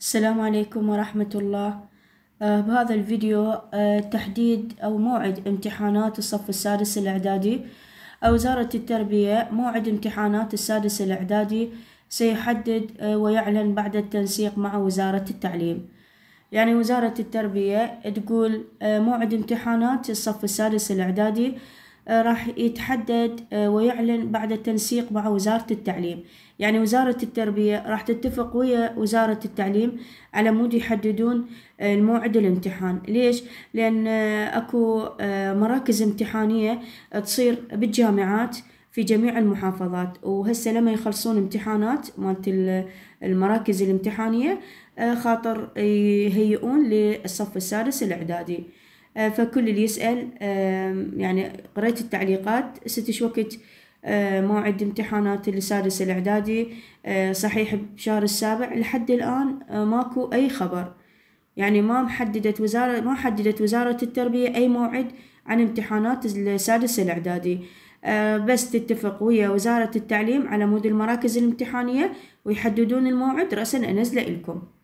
السلام عليكم ورحمة الله آه، بهذا الفيديو آه، تحديد أو موعد امتحانات الصف السادس الإعدادي وزارة التربية موعد امتحانات السادس الإعدادي سيحدد آه، ويعلن بعد التنسيق مع وزارة التعليم يعني وزارة التربية تقول موعد امتحانات الصف السادس الإعدادي راح يتحدد آه، ويعلن بعد التنسيق مع وزارة التعليم يعني وزارة التربية راح تتفق ويا وزارة التعليم على مود يحددون آه، الموعد الامتحان ليش؟ لأن آه، أكو مراكز امتحانية تصير بالجامعات في جميع المحافظات وهسه لما يخلصون امتحانات مالت المراكز الامتحانية خاطر يهيئون للصف السادس الإعدادي آه، فكل اللي يسأل يعني قريت التعليقات ست وقت آه، موعد امتحانات السادس الإعدادي آه، صحيح بشهر السابع لحد الآن ماكو أي خبر يعني ما محددت وزارة ما حددت وزارة التربية أي موعد عن امتحانات السادس الإعدادي بس تتفق ويا وزارة التعليم على مود المراكز الامتحانية ويحددون الموعد رأسا أنزله لكم